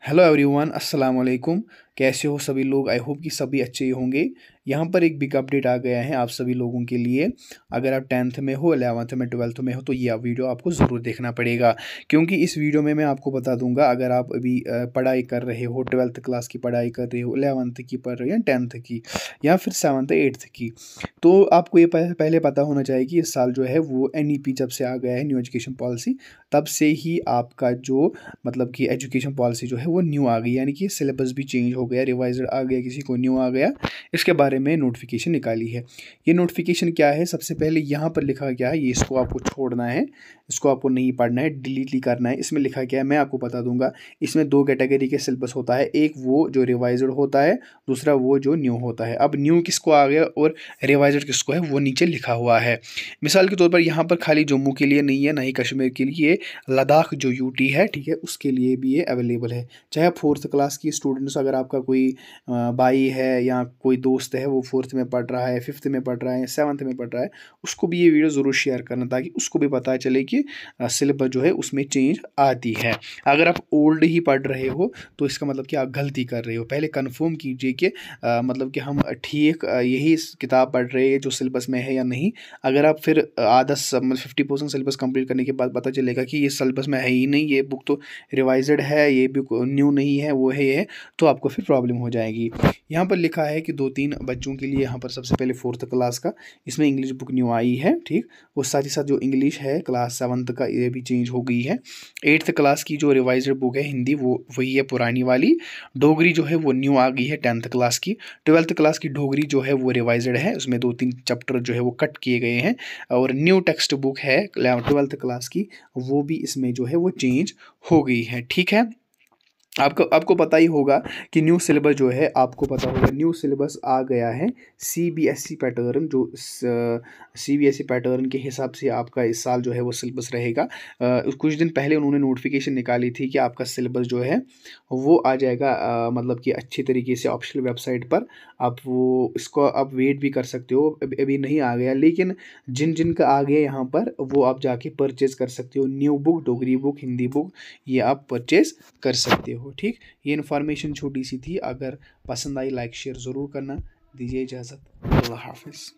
hello everyone assalamu alaikum कैसे हो सभी लोग आई होप कि सभी अच्छे ही होंगे यहाँ पर एक बिग अपडेट आ गया है आप सभी लोगों के लिए अगर आप टेंथ में हो एलेवंथ में ट्वेल्थ में हो तो यह वीडियो आपको ज़रूर देखना पड़ेगा क्योंकि इस वीडियो में मैं आपको बता दूंगा अगर आप अभी पढ़ाई कर रहे हो ट्वेल्थ क्लास की पढ़ाई कर रहे हो एलेवंथ की पढ़ रहे हो या टेंथ की या फिर सेवन्थ एट्थ की तो आपको ये पहले पता होना चाहिए कि इस साल जो है वो एन जब से आ गया है न्यू एजुकेशन पॉलिसी तब से ही आपका जो मतलब कि एजुकेशन पॉलिसी जो है वो न्यू आ गई यानी कि सिलेबस भी चेंज हो गया रिवाइज आ गया किसी को न्यू आ गया इसके बारे में नोटिफिकेशन निकाली है ये नोटिफिकेशन क्या है सबसे पहले यहाँ पर लिखा गया है ये इसको आपको छोड़ना है इसको आपको नहीं पढ़ना है डिलीट ही करना है इसमें लिखा गया है मैं आपको बता दूंगा इसमें दो कैटेगरी के सिलेबस होता है एक वो जो रिवाइजड होता है दूसरा वो जो न्यू होता है अब न्यू किसको आ गया और रिवाइज किसको है वो नीचे लिखा हुआ है मिसाल के तौर पर यहाँ पर खाली जम्मू के लिए नहीं है ना ही कश्मीर के लिए लद्दाख जो यूटी है ठीक है उसके लिए भी ये अवेलेबल है चाहे फोर्थ क्लास की स्टूडेंट्स अगर आपका आपका कोई भाई है या कोई दोस्त है वो फोर्थ में पढ़ रहा है फिफ्थ में पढ़ रहा है सेवन्थ में पढ़ रहा है उसको भी ये वीडियो ज़रूर शेयर करना ताकि उसको भी पता चले कि सिलेबस जो है उसमें चेंज आती है अगर आप ओल्ड ही पढ़ रहे हो तो इसका मतलब कि आप गलती कर रहे हो पहले कन्फर्म कीजिए कि मतलब कि हम ठीक यही किताब पढ़ रहे हैं जो सिलेबस में है या नहीं अगर आप फिर आधा मतलब फिफ्टी परसेंट सिलेबस कंप्लीट करने के बाद पता चलेगा कि ये सिलेबस में है ही नहीं ये बुक तो रिवाइज है ये बुक न्यू नहीं है वो है ये तो आपको फिर प्रॉब्लम हो जाएगी यहाँ पर लिखा है कि दो तीन बच्चों के लिए यहाँ पर सबसे पहले फोर्थ क्लास का इसमें इंग्लिश बुक न्यू आई है ठीक और साथ ही साथ जो इंग्लिश है क्लास सेवन्थ का ये भी चेंज हो गई है एट्थ क्लास की जो रिवाइज बुक है हिंदी वो वही है पुरानी वाली डोगरी जो है वो न्यू आ गई है टेंथ क्लास की ट्वेल्थ क्लास की डोगरी जो है वो रिवाइज है उसमें दो तीन चैप्टर जो है वो कट किए गए हैं और न्यू टेक्स्ट बुक है ट्वेल्थ क्लास की वो भी इसमें जो है वो चेंज हो गई है ठीक है आपको आपको पता ही होगा कि न्यू सिलेबस जो है आपको पता होगा न्यू सिलेबस आ गया है C B S E pattern जो C B S E pattern के हिसाब से आपका इस साल जो है वो सिलेबस रहेगा आ, कुछ दिन पहले उन्होंने नोटिफिकेशन निकाली थी कि आपका सिलेबस जो है वो आ जाएगा आ, मतलब कि अच्छी तरीके से ऑप्शनल वेबसाइट पर आप वो इसको आप वेट भी कर सकते हो अभी नहीं आ गया लेकिन जिन जिन का आ गया यहाँ पर वो आप जाके परचेज़ कर सकते हो new book Dogri book Hindi book ये आप परचेज़ कर सकते हो हो ठीक ये इन्फॉर्मेशन छोटी सी थी अगर पसंद आई लाइक शेयर ज़रूर करना दीजिए इजाज़त अल्लाह हाफिज़